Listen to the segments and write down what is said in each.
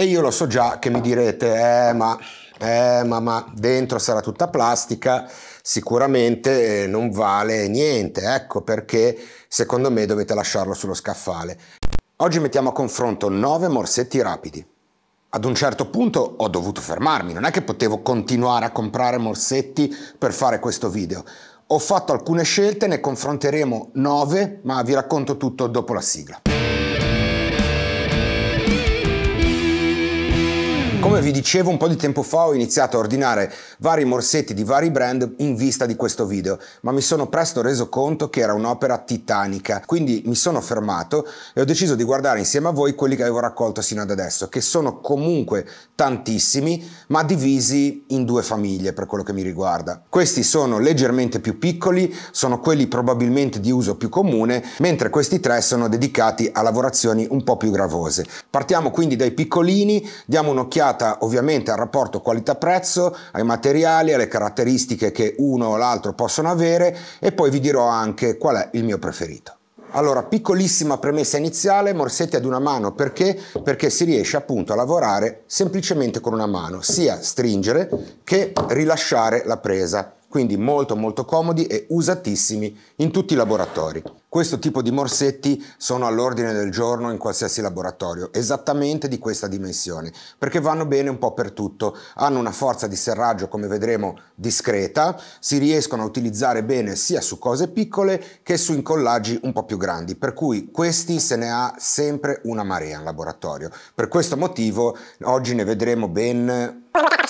E io lo so già che mi direte, eh ma, eh, ma, ma dentro sarà tutta plastica, sicuramente eh, non vale niente, ecco perché secondo me dovete lasciarlo sullo scaffale. Oggi mettiamo a confronto 9 morsetti rapidi. Ad un certo punto ho dovuto fermarmi, non è che potevo continuare a comprare morsetti per fare questo video. Ho fatto alcune scelte, ne confronteremo 9, ma vi racconto tutto dopo la sigla. Come vi dicevo un po' di tempo fa ho iniziato a ordinare vari morsetti di vari brand in vista di questo video, ma mi sono presto reso conto che era un'opera titanica, quindi mi sono fermato e ho deciso di guardare insieme a voi quelli che avevo raccolto sino ad adesso, che sono comunque tantissimi, ma divisi in due famiglie per quello che mi riguarda. Questi sono leggermente più piccoli, sono quelli probabilmente di uso più comune, mentre questi tre sono dedicati a lavorazioni un po' più gravose. Partiamo quindi dai piccolini, diamo un'occhiata legata ovviamente al rapporto qualità-prezzo, ai materiali, alle caratteristiche che uno o l'altro possono avere e poi vi dirò anche qual è il mio preferito. Allora, piccolissima premessa iniziale, morsetti ad una mano perché? Perché si riesce appunto a lavorare semplicemente con una mano, sia stringere che rilasciare la presa quindi molto molto comodi e usatissimi in tutti i laboratori. Questo tipo di morsetti sono all'ordine del giorno in qualsiasi laboratorio, esattamente di questa dimensione, perché vanno bene un po' per tutto, hanno una forza di serraggio come vedremo discreta, si riescono a utilizzare bene sia su cose piccole che su incollaggi un po' più grandi, per cui questi se ne ha sempre una marea in laboratorio. Per questo motivo oggi ne vedremo ben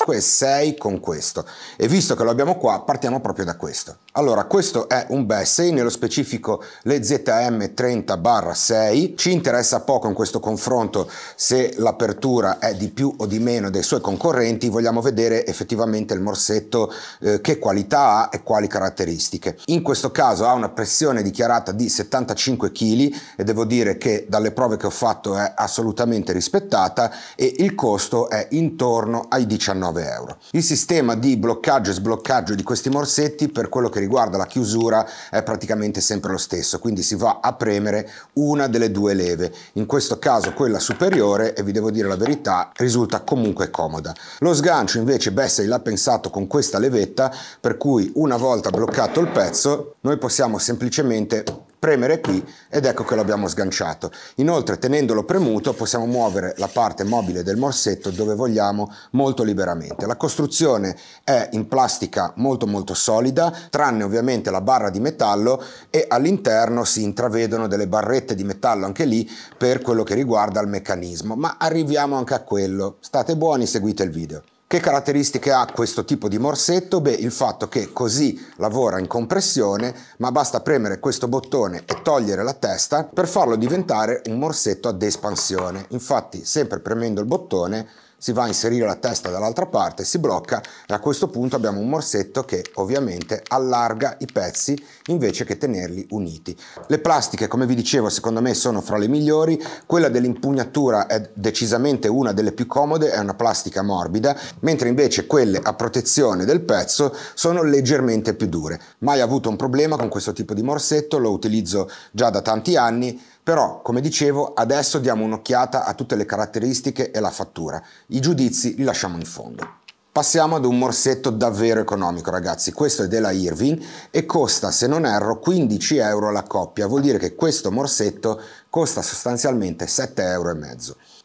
5 e 6 con questo. E visto che lo abbiamo qua, partiamo proprio da questo. Allora, questo è un Bessay nello specifico le ZM30-6. Ci interessa poco in questo confronto se l'apertura è di più o di meno dei suoi concorrenti, vogliamo vedere effettivamente il morsetto eh, che qualità ha e quali caratteristiche. In questo caso ha una pressione dichiarata di 75 kg e devo dire che dalle prove che ho fatto è assolutamente rispettata e il costo è intorno ai 19 9 euro. Il sistema di bloccaggio e sbloccaggio di questi morsetti per quello che riguarda la chiusura è praticamente sempre lo stesso, quindi si va a premere una delle due leve, in questo caso quella superiore e vi devo dire la verità risulta comunque comoda. Lo sgancio invece Bessel l'ha pensato con questa levetta per cui una volta bloccato il pezzo noi possiamo semplicemente premere qui ed ecco che l'abbiamo sganciato. Inoltre tenendolo premuto possiamo muovere la parte mobile del morsetto dove vogliamo molto liberamente. La costruzione è in plastica molto molto solida tranne ovviamente la barra di metallo e all'interno si intravedono delle barrette di metallo anche lì per quello che riguarda il meccanismo ma arriviamo anche a quello. State buoni seguite il video. Che caratteristiche ha questo tipo di morsetto? Beh, il fatto che così lavora in compressione, ma basta premere questo bottone e togliere la testa per farlo diventare un morsetto ad espansione. Infatti, sempre premendo il bottone, si va a inserire la testa dall'altra parte, si blocca e a questo punto abbiamo un morsetto che ovviamente allarga i pezzi invece che tenerli uniti. Le plastiche come vi dicevo secondo me sono fra le migliori, quella dell'impugnatura è decisamente una delle più comode, è una plastica morbida, mentre invece quelle a protezione del pezzo sono leggermente più dure. Mai avuto un problema con questo tipo di morsetto, lo utilizzo già da tanti anni, però, come dicevo, adesso diamo un'occhiata a tutte le caratteristiche e la fattura. I giudizi li lasciamo in fondo. Passiamo ad un morsetto davvero economico ragazzi, questo è della Irving e costa se non erro 15 euro la coppia, vuol dire che questo morsetto costa sostanzialmente 7,5 euro.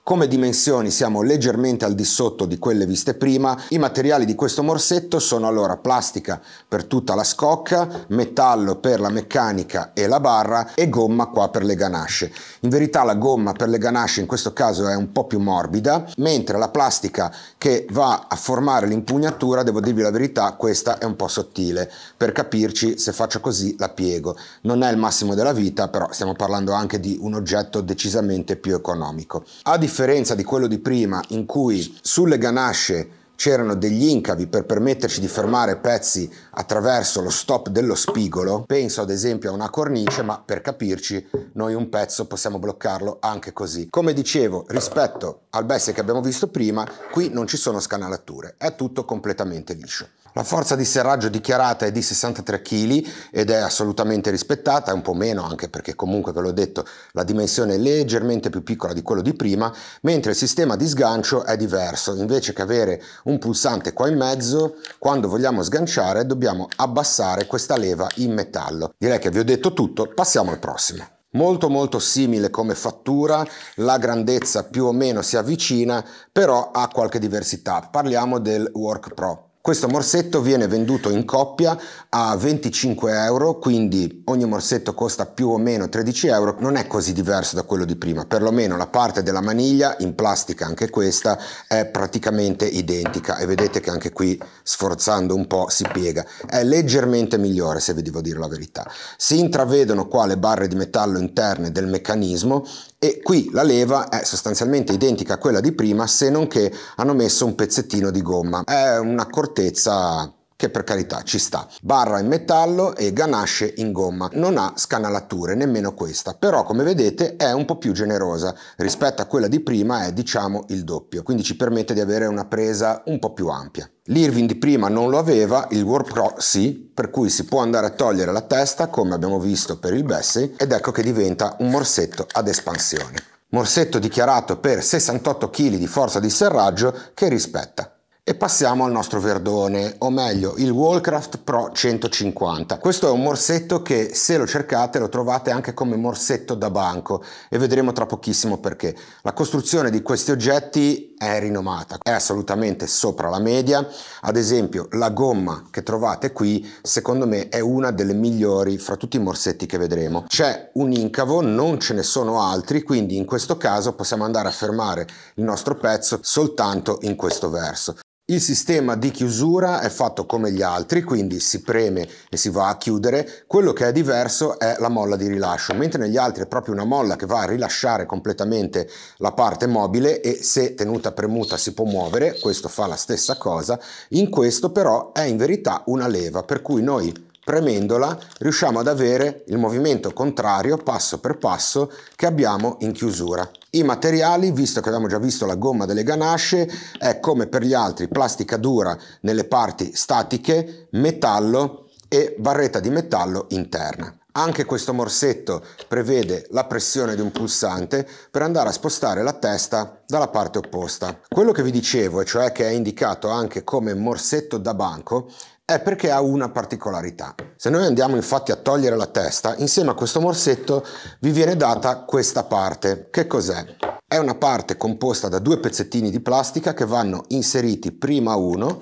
Come dimensioni siamo leggermente al di sotto di quelle viste prima, i materiali di questo morsetto sono allora plastica per tutta la scocca, metallo per la meccanica e la barra e gomma qua per le ganasce. In verità la gomma per le ganasce in questo caso è un po' più morbida, mentre la plastica che va a formare l'impugnatura, devo dirvi la verità, questa è un po' sottile. Per capirci, se faccio così la piego. Non è il massimo della vita, però stiamo parlando anche di un oggetto decisamente più economico. A differenza di quello di prima in cui sulle ganasce c'erano degli incavi per permetterci di fermare pezzi attraverso lo stop dello spigolo, penso ad esempio a una cornice, ma per capirci noi un pezzo possiamo bloccarlo anche così. Come dicevo, rispetto al bestia che abbiamo visto prima, qui non ci sono scanalature, è tutto completamente liscio. La forza di serraggio dichiarata è di 63 kg ed è assolutamente rispettata, è un po' meno anche perché comunque ve l'ho detto la dimensione è leggermente più piccola di quello di prima, mentre il sistema di sgancio è diverso, invece che avere un pulsante qua in mezzo, quando vogliamo sganciare dobbiamo abbassare questa leva in metallo. Direi che vi ho detto tutto, passiamo al prossimo molto molto simile come fattura, la grandezza più o meno si avvicina, però ha qualche diversità. Parliamo del Work Pro. Questo morsetto viene venduto in coppia a 25 euro, quindi ogni morsetto costa più o meno 13 euro, non è così diverso da quello di prima, perlomeno la parte della maniglia in plastica anche questa è praticamente identica e vedete che anche qui sforzando un po' si piega, è leggermente migliore se vi devo dire la verità. Si intravedono qua le barre di metallo interne del meccanismo e qui la leva è sostanzialmente identica a quella di prima, se non che hanno messo un pezzettino di gomma. È un'accortezza che per carità ci sta. Barra in metallo e ganasce in gomma. Non ha scanalature, nemmeno questa, però come vedete è un po' più generosa rispetto a quella di prima, è diciamo il doppio, quindi ci permette di avere una presa un po' più ampia. L'Irving di prima non lo aveva, il War Pro sì, per cui si può andare a togliere la testa come abbiamo visto per il Bessie ed ecco che diventa un morsetto ad espansione. Morsetto dichiarato per 68 kg di forza di serraggio che rispetta e passiamo al nostro verdone, o meglio il Wallcraft Pro 150. Questo è un morsetto che se lo cercate lo trovate anche come morsetto da banco e vedremo tra pochissimo perché. La costruzione di questi oggetti è rinomata, è assolutamente sopra la media. Ad esempio, la gomma che trovate qui, secondo me, è una delle migliori fra tutti i morsetti che vedremo. C'è un incavo, non ce ne sono altri, quindi in questo caso possiamo andare a fermare il nostro pezzo soltanto in questo verso. Il sistema di chiusura è fatto come gli altri, quindi si preme e si va a chiudere. Quello che è diverso è la molla di rilascio, mentre negli altri è proprio una molla che va a rilasciare completamente la parte mobile e se tenuta premuta si può muovere, questo fa la stessa cosa. In questo però è in verità una leva, per cui noi premendola riusciamo ad avere il movimento contrario passo per passo che abbiamo in chiusura. I materiali, visto che abbiamo già visto la gomma delle ganasce, è come per gli altri plastica dura nelle parti statiche, metallo e barretta di metallo interna. Anche questo morsetto prevede la pressione di un pulsante per andare a spostare la testa dalla parte opposta. Quello che vi dicevo, e cioè che è indicato anche come morsetto da banco, è perché ha una particolarità. Se noi andiamo infatti a togliere la testa, insieme a questo morsetto vi viene data questa parte. Che cos'è? È una parte composta da due pezzettini di plastica che vanno inseriti prima uno,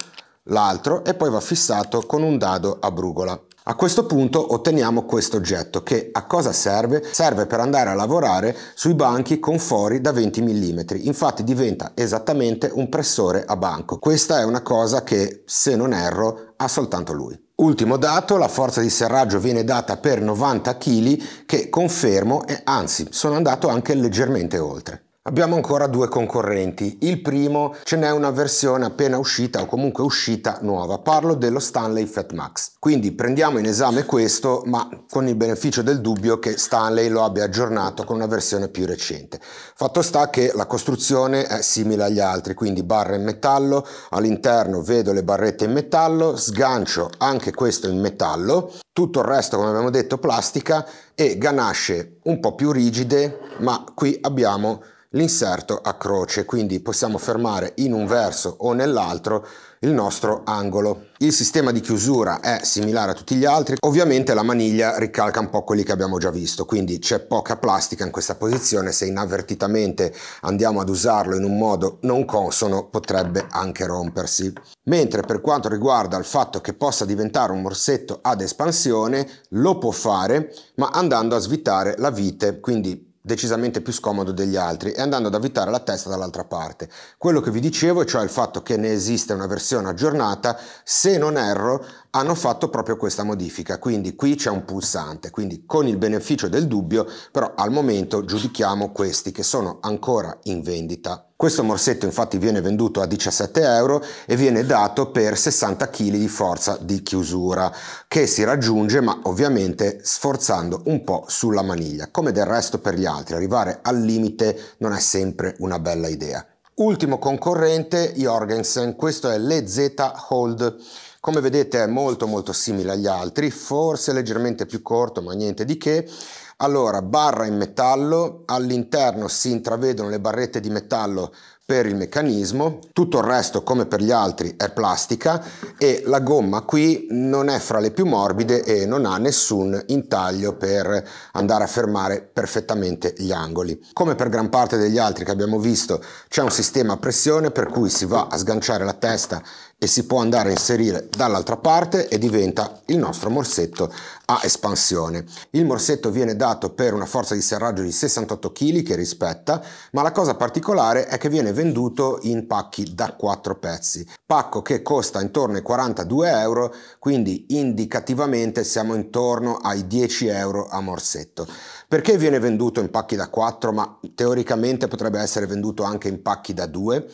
l'altro e poi va fissato con un dado a brugola. A questo punto otteniamo questo oggetto che a cosa serve? Serve per andare a lavorare sui banchi con fori da 20 mm, infatti diventa esattamente un pressore a banco. Questa è una cosa che, se non erro, ha soltanto lui. Ultimo dato, la forza di serraggio viene data per 90 kg che confermo e anzi sono andato anche leggermente oltre. Abbiamo ancora due concorrenti. Il primo ce n'è una versione appena uscita o comunque uscita nuova. Parlo dello Stanley Fat Max. Quindi prendiamo in esame questo, ma con il beneficio del dubbio che Stanley lo abbia aggiornato con una versione più recente. Fatto sta che la costruzione è simile agli altri, quindi barra in metallo, all'interno vedo le barrette in metallo, sgancio anche questo in metallo, tutto il resto come abbiamo detto plastica e ganasce un po' più rigide, ma qui abbiamo l'inserto a croce, quindi possiamo fermare in un verso o nell'altro il nostro angolo. Il sistema di chiusura è similare a tutti gli altri, ovviamente la maniglia ricalca un po' quelli che abbiamo già visto, quindi c'è poca plastica in questa posizione, se inavvertitamente andiamo ad usarlo in un modo non consono potrebbe anche rompersi. Mentre per quanto riguarda il fatto che possa diventare un morsetto ad espansione, lo può fare ma andando a svitare la vite, quindi decisamente più scomodo degli altri e andando ad avvitare la testa dall'altra parte. Quello che vi dicevo, cioè il fatto che ne esiste una versione aggiornata, se non erro, hanno fatto proprio questa modifica, quindi qui c'è un pulsante, quindi con il beneficio del dubbio, però al momento giudichiamo questi che sono ancora in vendita. Questo morsetto infatti viene venduto a 17 euro e viene dato per 60 kg di forza di chiusura che si raggiunge ma ovviamente sforzando un po' sulla maniglia. Come del resto per gli altri, arrivare al limite non è sempre una bella idea. Ultimo concorrente, Jorgensen, questo è l'EZ Hold come vedete è molto molto simile agli altri, forse leggermente più corto ma niente di che. Allora, barra in metallo, all'interno si intravedono le barrette di metallo per il meccanismo, tutto il resto come per gli altri è plastica e la gomma qui non è fra le più morbide e non ha nessun intaglio per andare a fermare perfettamente gli angoli. Come per gran parte degli altri che abbiamo visto c'è un sistema a pressione per cui si va a sganciare la testa e si può andare a inserire dall'altra parte e diventa il nostro morsetto a espansione. Il morsetto viene dato per una forza di serraggio di 68 kg che rispetta, ma la cosa particolare è che viene venduto in pacchi da 4 pezzi, pacco che costa intorno ai 42 euro, quindi indicativamente siamo intorno ai 10 euro a morsetto. Perché viene venduto in pacchi da 4, ma teoricamente potrebbe essere venduto anche in pacchi da 2?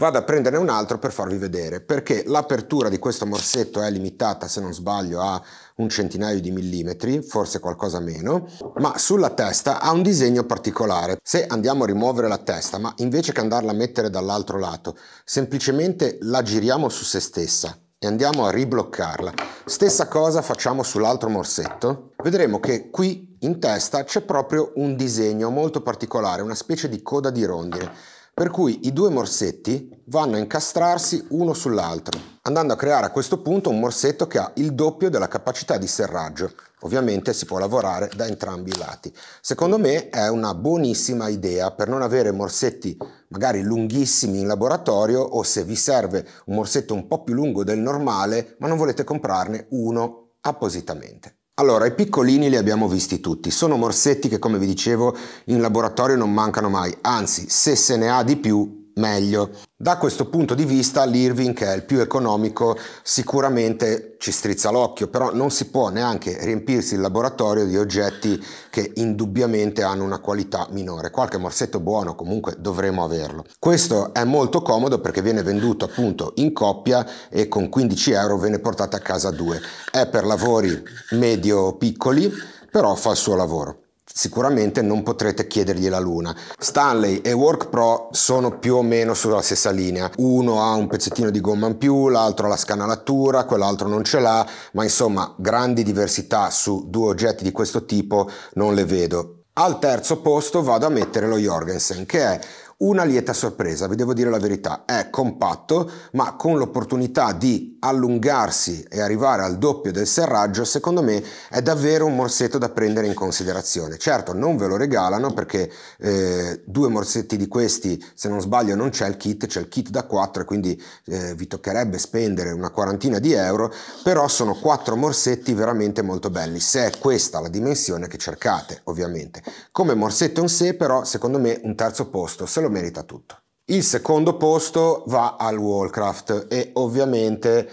Vado a prenderne un altro per farvi vedere, perché l'apertura di questo morsetto è limitata, se non sbaglio, a un centinaio di millimetri, forse qualcosa meno, ma sulla testa ha un disegno particolare. Se andiamo a rimuovere la testa, ma invece che andarla a mettere dall'altro lato, semplicemente la giriamo su se stessa e andiamo a ribloccarla. Stessa cosa facciamo sull'altro morsetto. Vedremo che qui in testa c'è proprio un disegno molto particolare, una specie di coda di rondine per cui i due morsetti vanno a incastrarsi uno sull'altro, andando a creare a questo punto un morsetto che ha il doppio della capacità di serraggio. Ovviamente si può lavorare da entrambi i lati. Secondo me è una buonissima idea per non avere morsetti magari lunghissimi in laboratorio o se vi serve un morsetto un po' più lungo del normale ma non volete comprarne uno appositamente. Allora, i piccolini li abbiamo visti tutti, sono morsetti che come vi dicevo in laboratorio non mancano mai, anzi se se ne ha di più meglio. Da questo punto di vista l'Irving, che è il più economico, sicuramente ci strizza l'occhio, però non si può neanche riempirsi il laboratorio di oggetti che indubbiamente hanno una qualità minore. Qualche morsetto buono comunque dovremo averlo. Questo è molto comodo perché viene venduto appunto in coppia e con 15 euro ve ne portate a casa due. È per lavori medio-piccoli, però fa il suo lavoro sicuramente non potrete chiedergli la luna. Stanley e Work Pro sono più o meno sulla stessa linea, uno ha un pezzettino di gomma in più, l'altro ha la scanalatura, quell'altro non ce l'ha, ma insomma grandi diversità su due oggetti di questo tipo non le vedo. Al terzo posto vado a mettere lo Jorgensen che è una lieta sorpresa, vi devo dire la verità, è compatto ma con l'opportunità di allungarsi e arrivare al doppio del serraggio, secondo me è davvero un morsetto da prendere in considerazione. Certo, non ve lo regalano perché eh, due morsetti di questi, se non sbaglio, non c'è il kit, c'è il kit da 4 e quindi eh, vi toccherebbe spendere una quarantina di euro, però sono quattro morsetti veramente molto belli, se è questa la dimensione che cercate, ovviamente. Come morsetto in sé, però, secondo me un terzo posto se lo merita tutto. Il secondo posto va al Warcraft e ovviamente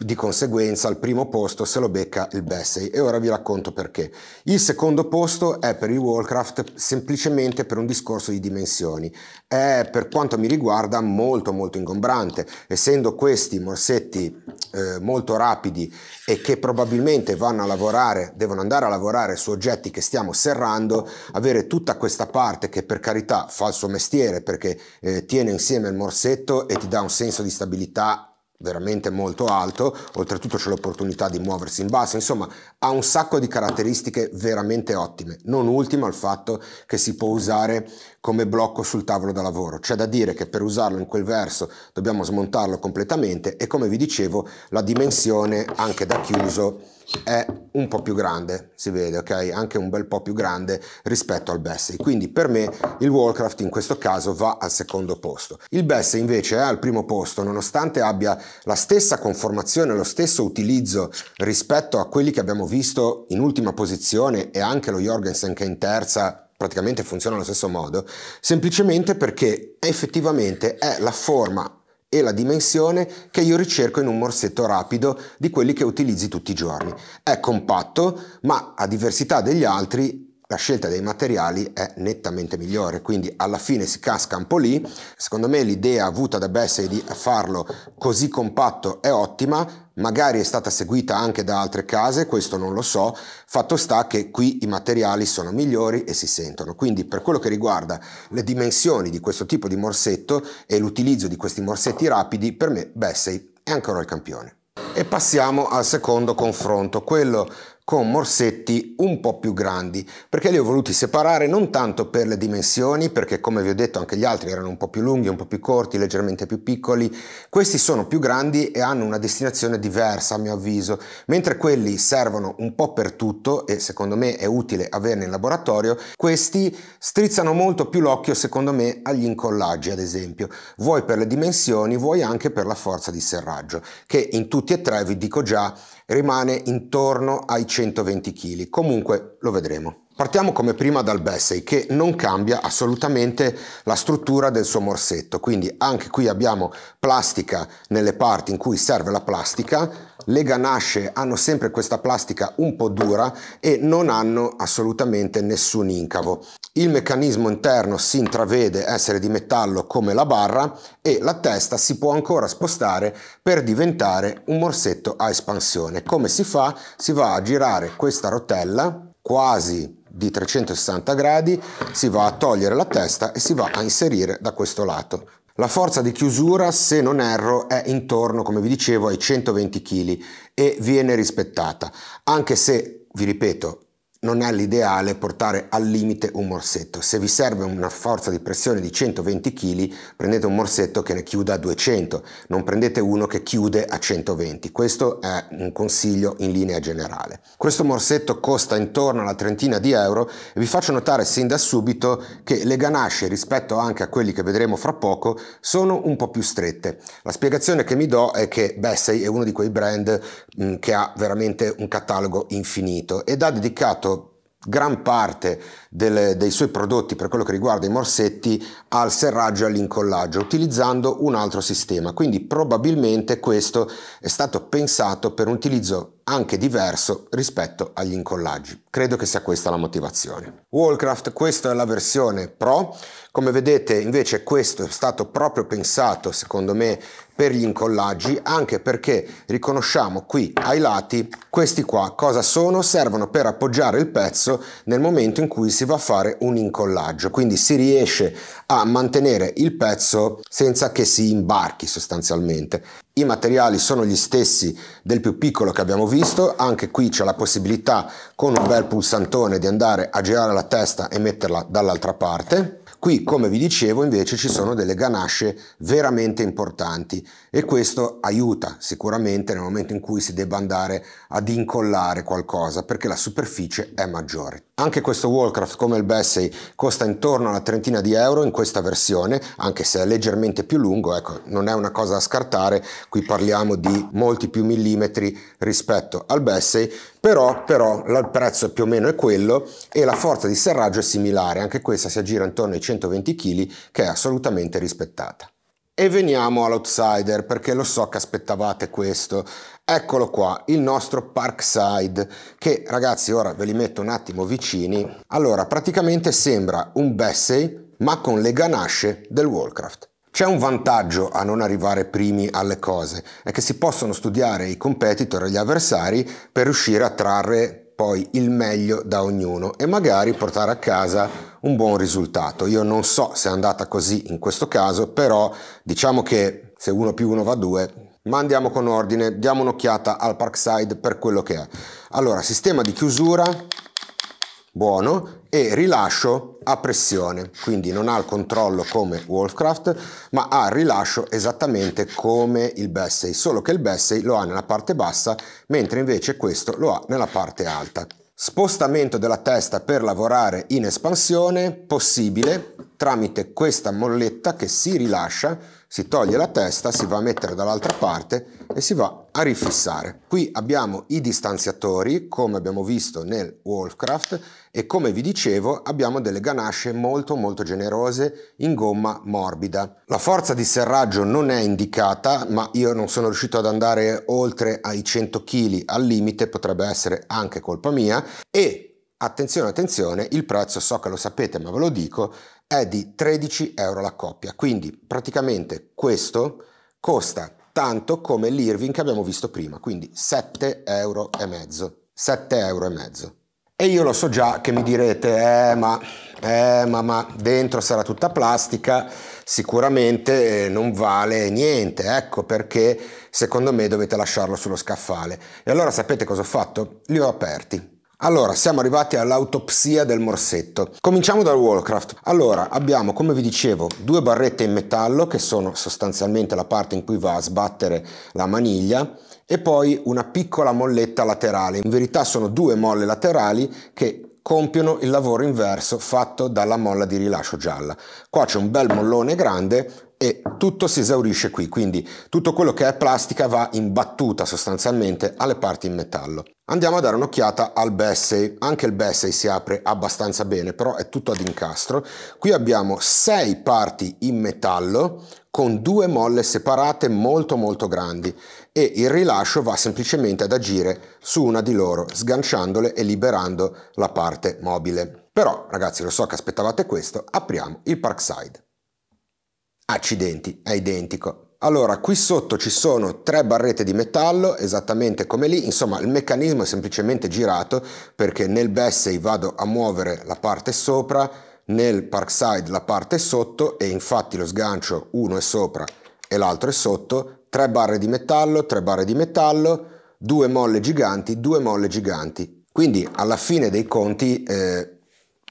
di conseguenza al primo posto se lo becca il Bessay e ora vi racconto perché. Il secondo posto è per il Warcraft semplicemente per un discorso di dimensioni. È per quanto mi riguarda molto molto ingombrante, essendo questi morsetti eh, molto rapidi e che probabilmente vanno a lavorare, devono andare a lavorare su oggetti che stiamo serrando, avere tutta questa parte che per carità fa il suo mestiere perché eh, tiene insieme il morsetto e ti dà un senso di stabilità veramente molto alto, oltretutto c'è l'opportunità di muoversi in basso, insomma ha un sacco di caratteristiche veramente ottime, non ultima il fatto che si può usare come blocco sul tavolo da lavoro, c'è da dire che per usarlo in quel verso dobbiamo smontarlo completamente e come vi dicevo la dimensione anche da chiuso è un po' più grande, si vede, ok? Anche un bel po' più grande rispetto al Bessey. Quindi per me il Warcraft in questo caso va al secondo posto. Il Bessey invece è al primo posto, nonostante abbia la stessa conformazione, lo stesso utilizzo rispetto a quelli che abbiamo visto in ultima posizione e anche lo Jorgensen che è in terza praticamente funziona allo stesso modo, semplicemente perché effettivamente è la forma e la dimensione che io ricerco in un morsetto rapido di quelli che utilizzi tutti i giorni. È compatto, ma a diversità degli altri la scelta dei materiali è nettamente migliore, quindi alla fine si casca un po' lì. Secondo me l'idea avuta da Bessay di farlo così compatto è ottima, magari è stata seguita anche da altre case, questo non lo so, fatto sta che qui i materiali sono migliori e si sentono. Quindi per quello che riguarda le dimensioni di questo tipo di morsetto e l'utilizzo di questi morsetti rapidi, per me Bessay è ancora il campione. E passiamo al secondo confronto, quello con morsetti un po' più grandi perché li ho voluti separare non tanto per le dimensioni perché come vi ho detto anche gli altri erano un po' più lunghi, un po' più corti, leggermente più piccoli questi sono più grandi e hanno una destinazione diversa a mio avviso mentre quelli servono un po' per tutto e secondo me è utile averne in laboratorio questi strizzano molto più l'occhio secondo me agli incollaggi ad esempio vuoi per le dimensioni vuoi anche per la forza di serraggio che in tutti e tre vi dico già rimane intorno ai 120 kg, comunque lo vedremo. Partiamo come prima dal Bessay che non cambia assolutamente la struttura del suo morsetto, quindi anche qui abbiamo plastica nelle parti in cui serve la plastica, le ganasce hanno sempre questa plastica un po' dura e non hanno assolutamente nessun incavo. Il meccanismo interno si intravede essere di metallo come la barra e la testa si può ancora spostare per diventare un morsetto a espansione. Come si fa? Si va a girare questa rotella quasi di 360 gradi, si va a togliere la testa e si va a inserire da questo lato. La forza di chiusura, se non erro, è intorno, come vi dicevo, ai 120 kg e viene rispettata, anche se, vi ripeto, non è l'ideale portare al limite un morsetto. Se vi serve una forza di pressione di 120 kg, prendete un morsetto che ne chiuda a 200, non prendete uno che chiude a 120. Questo è un consiglio in linea generale. Questo morsetto costa intorno alla trentina di euro e vi faccio notare sin da subito che le ganasce rispetto anche a quelli che vedremo fra poco sono un po' più strette. La spiegazione che mi do è che Bessey è uno di quei brand mh, che ha veramente un catalogo infinito ed ha dedicato gran parte delle, dei suoi prodotti per quello che riguarda i morsetti al serraggio e all'incollaggio utilizzando un altro sistema quindi probabilmente questo è stato pensato per un utilizzo anche diverso rispetto agli incollaggi. Credo che sia questa la motivazione. Wallcraft, questa è la versione Pro, come vedete invece questo è stato proprio pensato secondo me per gli incollaggi anche perché riconosciamo qui ai lati questi qua cosa sono servono per appoggiare il pezzo nel momento in cui si va a fare un incollaggio quindi si riesce a mantenere il pezzo senza che si imbarchi sostanzialmente. I materiali sono gli stessi del più piccolo che abbiamo visto, anche qui c'è la possibilità con un bel pulsantone di andare a girare la testa e metterla dall'altra parte. Qui, come vi dicevo, invece ci sono delle ganasce veramente importanti e questo aiuta sicuramente nel momento in cui si debba andare ad incollare qualcosa perché la superficie è maggiore. Anche questo Warcraft, come il Bessey, costa intorno alla trentina di euro in questa versione, anche se è leggermente più lungo, ecco, non è una cosa da scartare, qui parliamo di molti più millimetri rispetto al Bessey, però, però il prezzo più o meno è quello e la forza di serraggio è similare, anche questa si aggira intorno ai 120 kg, che è assolutamente rispettata. E veniamo all'outsider perché lo so che aspettavate questo. Eccolo qua, il nostro Parkside che ragazzi ora ve li metto un attimo vicini. Allora, praticamente sembra un Bessey ma con le ganasce del Warcraft. C'è un vantaggio a non arrivare primi alle cose, è che si possono studiare i competitor e gli avversari per riuscire a trarre poi il meglio da ognuno e magari portare a casa un buon risultato. Io non so se è andata così in questo caso, però diciamo che se uno più uno va due, ma andiamo con ordine, diamo un'occhiata al Parkside per quello che è. Allora, sistema di chiusura buono e rilascio a pressione, quindi non ha il controllo come Wolfcraft, ma ha il rilascio esattamente come il Bessay solo che il Bessay lo ha nella parte bassa, mentre invece questo lo ha nella parte alta. Spostamento della testa per lavorare in espansione possibile tramite questa molletta che si rilascia si toglie la testa, si va a mettere dall'altra parte e si va a rifissare. Qui abbiamo i distanziatori, come abbiamo visto nel Wolfcraft, e come vi dicevo abbiamo delle ganasce molto molto generose in gomma morbida. La forza di serraggio non è indicata, ma io non sono riuscito ad andare oltre ai 100 kg al limite, potrebbe essere anche colpa mia, e attenzione attenzione, il prezzo so che lo sapete ma ve lo dico, è di 13 euro la coppia, quindi praticamente questo costa tanto come l'Irving che abbiamo visto prima, quindi 7 euro e mezzo, 7 euro e mezzo. E io lo so già che mi direte, eh ma, eh ma, ma dentro sarà tutta plastica, sicuramente eh, non vale niente, ecco perché secondo me dovete lasciarlo sullo scaffale. E allora sapete cosa ho fatto? Li ho aperti, allora, siamo arrivati all'autopsia del morsetto. Cominciamo dal Warcraft. Allora, abbiamo, come vi dicevo, due barrette in metallo che sono sostanzialmente la parte in cui va a sbattere la maniglia e poi una piccola molletta laterale. In verità sono due molle laterali che compiono il lavoro inverso fatto dalla molla di rilascio gialla. Qua c'è un bel mollone grande e tutto si esaurisce qui, quindi tutto quello che è plastica va imbattuta sostanzialmente alle parti in metallo. Andiamo a dare un'occhiata al Bessay, anche il Bessay si apre abbastanza bene, però è tutto ad incastro. Qui abbiamo sei parti in metallo con due molle separate molto molto grandi e il rilascio va semplicemente ad agire su una di loro, sganciandole e liberando la parte mobile. Però ragazzi lo so che aspettavate questo, apriamo il Parkside. Accidenti, è identico. Allora, qui sotto ci sono tre barrette di metallo, esattamente come lì, insomma il meccanismo è semplicemente girato perché nel Bessay vado a muovere la parte sopra, nel Parkside la parte sotto e infatti lo sgancio uno è sopra e l'altro è sotto, tre barre di metallo, tre barre di metallo, due molle giganti, due molle giganti. Quindi alla fine dei conti... Eh,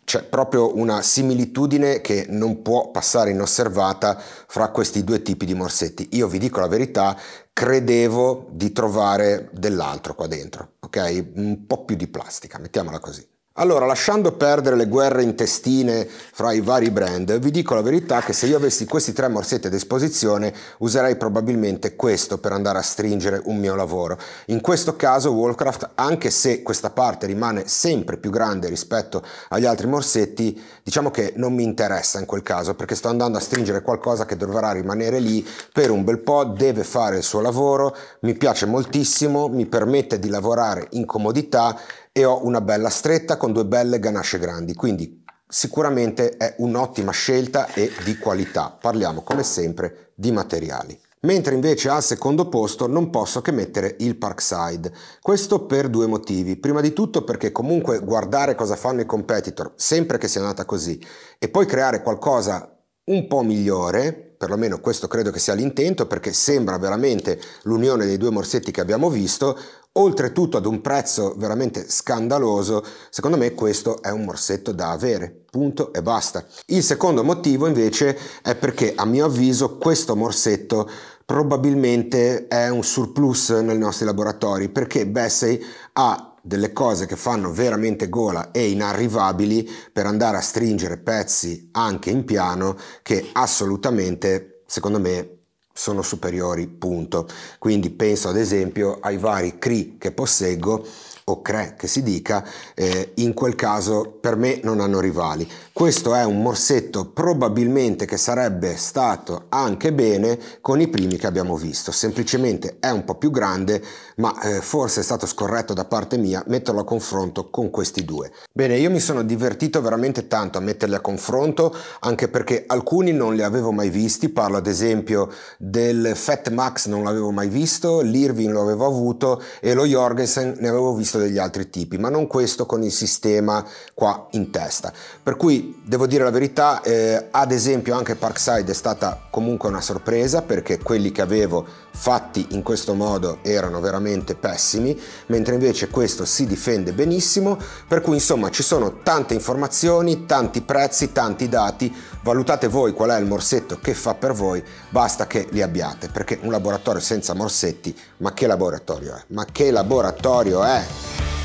c'è proprio una similitudine che non può passare inosservata fra questi due tipi di morsetti. Io vi dico la verità, credevo di trovare dell'altro qua dentro, ok? Un po' più di plastica, mettiamola così. Allora, lasciando perdere le guerre intestine fra i vari brand, vi dico la verità che se io avessi questi tre morsetti a disposizione userei probabilmente questo per andare a stringere un mio lavoro. In questo caso Warcraft, anche se questa parte rimane sempre più grande rispetto agli altri morsetti, diciamo che non mi interessa in quel caso perché sto andando a stringere qualcosa che dovrà rimanere lì per un bel po', deve fare il suo lavoro, mi piace moltissimo, mi permette di lavorare in comodità e ho una bella stretta con due belle ganasce grandi, quindi sicuramente è un'ottima scelta e di qualità. Parliamo come sempre di materiali. Mentre invece al secondo posto non posso che mettere il Parkside. Questo per due motivi. Prima di tutto perché comunque guardare cosa fanno i competitor, sempre che sia nata così, e poi creare qualcosa un po' migliore, perlomeno questo credo che sia l'intento, perché sembra veramente l'unione dei due morsetti che abbiamo visto, oltretutto ad un prezzo veramente scandaloso, secondo me questo è un morsetto da avere, punto e basta. Il secondo motivo invece è perché a mio avviso questo morsetto probabilmente è un surplus nei nostri laboratori perché Bessey ha delle cose che fanno veramente gola e inarrivabili per andare a stringere pezzi anche in piano che assolutamente secondo me sono superiori, punto. Quindi penso ad esempio ai vari CRI che posseggo o cre che si dica, eh, in quel caso per me non hanno rivali. Questo è un morsetto probabilmente che sarebbe stato anche bene con i primi che abbiamo visto, semplicemente è un po' più grande, ma eh, forse è stato scorretto da parte mia metterlo a confronto con questi due. Bene, io mi sono divertito veramente tanto a metterli a confronto, anche perché alcuni non li avevo mai visti, parlo ad esempio del Fat Max non l'avevo mai visto, l'Irving lo avevo avuto e lo Jorgensen ne avevo visto piuttosto degli altri tipi, ma non questo con il sistema qua in testa. Per cui devo dire la verità, eh, ad esempio anche Parkside è stata comunque una sorpresa perché quelli che avevo fatti in questo modo erano veramente pessimi, mentre invece questo si difende benissimo, per cui insomma ci sono tante informazioni, tanti prezzi, tanti dati, valutate voi qual è il morsetto che fa per voi, basta che li abbiate, perché un laboratorio senza morsetti, ma che laboratorio è? Ma che laboratorio è? Bye.